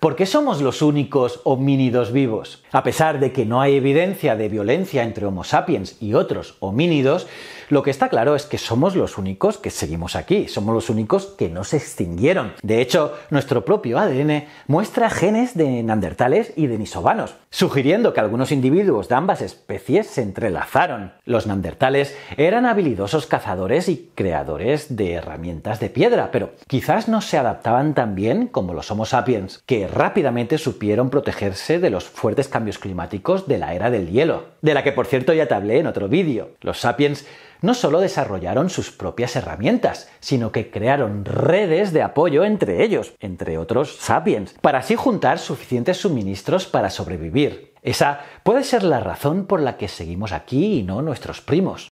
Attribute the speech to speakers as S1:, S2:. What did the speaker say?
S1: ¿Por qué somos los únicos homínidos vivos? A pesar de que no hay evidencia de violencia entre Homo sapiens y otros homínidos, lo que está claro es que somos los únicos que seguimos aquí, somos los únicos que no se extinguieron. De hecho, nuestro propio ADN muestra genes de neandertales y de nisobanos, sugiriendo que algunos individuos de ambas especies se entrelazaron. Los neandertales eran habilidosos cazadores y creadores de herramientas de piedra, pero quizás no se adaptaban tan bien como los Homo sapiens, que rápidamente supieron protegerse de los fuertes cambios climáticos de la era del hielo, de la que por cierto ya te hablé en otro vídeo. Los sapiens no solo desarrollaron sus propias herramientas, sino que crearon redes de apoyo entre ellos, entre otros sapiens, para así juntar suficientes suministros para sobrevivir. Esa puede ser la razón por la que seguimos aquí y no nuestros primos.